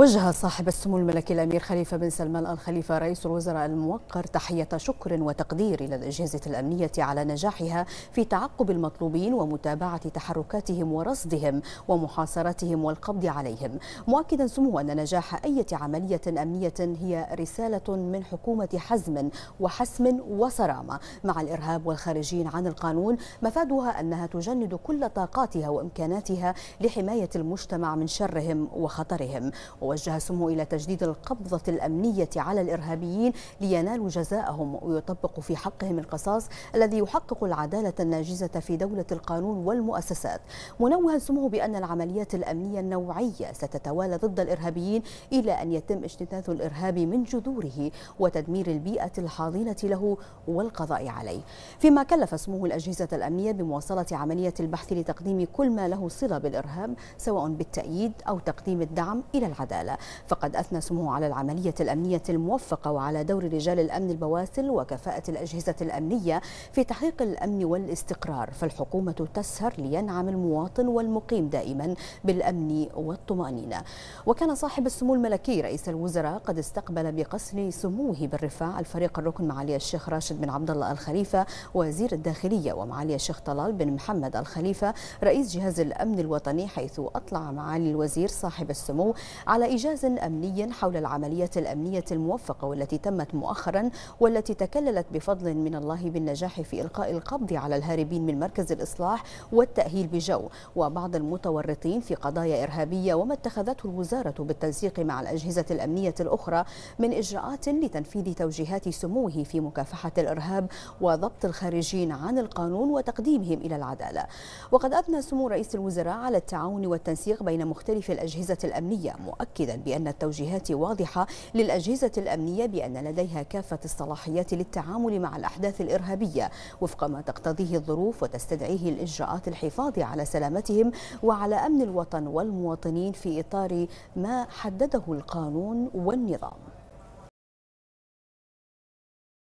وجه صاحب السمو الملكي الأمير خليفة بن سلمان آل خليفة رئيس الوزراء الموقر تحية شكر وتقدير إلى الأجهزة الأمنية على نجاحها في تعقب المطلوبين ومتابعة تحركاتهم ورصدهم ومحاصرتهم والقبض عليهم مؤكدا سمو أن نجاح أي عملية أمنية هي رسالة من حكومة حزم وحسم وصرامة مع الإرهاب والخارجين عن القانون مفادها أنها تجند كل طاقاتها وإمكاناتها لحماية المجتمع من شرهم وخطرهم ووجه سمو إلى تجديد القبضة الأمنية على الإرهابيين لينالوا جزاءهم ويطبق في حقهم القصاص الذي يحقق العدالة الناجزة في دولة القانون والمؤسسات منوها سمو بأن العمليات الأمنية النوعية ستتوالى ضد الإرهابيين إلى أن يتم اجتثاث الإرهاب من جذوره وتدمير البيئة الحاضنة له والقضاء عليه فيما كلف سموه الأجهزة الأمنية بمواصلة عملية البحث لتقديم كل ما له صلة بالإرهاب سواء بالتأييد أو تقديم الدعم إلى العدالة القتال فقد أثنى سموه على العملية الأمنية الموفقة وعلى دور رجال الأمن البواسل وكفاءة الأجهزة الأمنية في تحقيق الأمن والاستقرار فالحكومة تسهر لينعم المواطن والمقيم دائما بالأمن والطمأنينة وكان صاحب السمو الملكي رئيس الوزراء قد استقبل بقصر سموه بالرفاع الفريق الركن معالي الشيخ راشد بن عبد الله الخليفة وزير الداخلية ومعالي الشيخ طلال بن محمد الخليفة رئيس جهاز الأمن الوطني حيث أطلع معالي الوزير صاحب السمو على إيجاز أمني حول العملية الأمنية الموفقة والتي تمت مؤخرا والتي تكللت بفضل من الله بالنجاح في إلقاء القبض على الهاربين من مركز الإصلاح والتأهيل بجو وبعض المتورطين في قضايا إرهابية وما اتخذته الوزارة بالتنسيق مع الأجهزة الأمنية الأخرى من إجراءات لتنفيذ توجيهات سموه في مكافحة الإرهاب وضبط الخارجين عن القانون وتقديمهم إلى العدالة وقد أثنى سمو رئيس الوزراء على التعاون والتنسيق بين مختلف الأجهزة الأمنية مؤكد مؤكدا بأن التوجيهات واضحة للأجهزة الأمنية بأن لديها كافة الصلاحيات للتعامل مع الأحداث الإرهابية وفق ما تقتضيه الظروف وتستدعيه الإجراءات الحفاظ على سلامتهم وعلى أمن الوطن والمواطنين في إطار ما حدده القانون والنظام